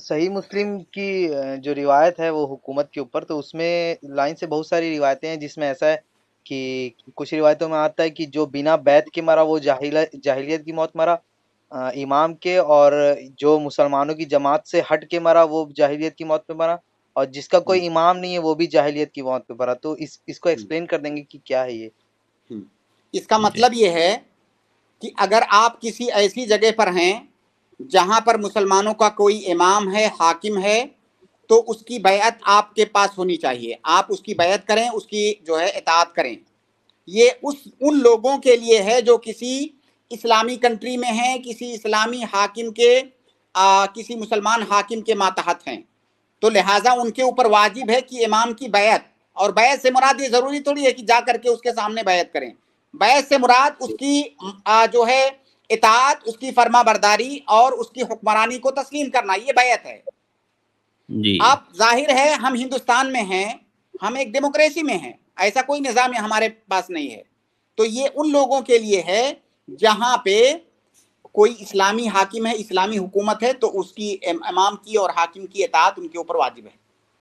सही मुस्लिम की जो रिवायत है वो हुकूमत के ऊपर तो उसमें लाइन से बहुत सारी रिवायतें हैं जिसमें ऐसा है कि कुछ रिवायतों में आता है कि जो बिना बैत के मरा वो जाहिल जाहिलियत की मौत मरा इमाम के और जो मुसलमानों की जमात से हट के मरा वो जाहिलियत की मौत पे मरा और जिसका कोई हम्म। इमाम नहीं है वो भी जाहिलियत की मौत पे मरा तो इस इसको एक्सप्लेन हम्म। कर देंगे कि क्या है ये हम्म। इसका मतलब ये है कि अगर आप किसी ऐसी जगह पर हैं जहां पर मुसलमानों का कोई इमाम है हाकिम है तो उसकी बैत आपके पास होनी चाहिए आप उसकी बैत करें उसकी जो है इतात करें ये उस उन लोगों के लिए है जो किसी इस्लामी कंट्री में हैं किसी इस्लामी हाकिम के आ, किसी मुसलमान हाकिम के मातहत हैं तो लिहाजा उनके ऊपर वाजिब है कि इमाम की बैत और बैत से मुराद ये ज़रूरी थोड़ी है कि जा करके उसके सामने बैत करें बैत से मुराद उसकी आ, जो है इतात उसकी फर्मा बरदारी और उसकी हुक्मरानी को तस्लीम करना ये बैत है जी। आप जाहिर है हम हिंदुस्तान में हैं हम एक डेमोक्रेसी में हैं ऐसा कोई निज़ाम हमारे पास नहीं है तो ये उन लोगों के लिए है जहाँ पे कोई इस्लामी हाकिम है इस्लामी हुकूमत है तो उसकी इमाम की और हाकिम की इतात उनके ऊपर वाजिब है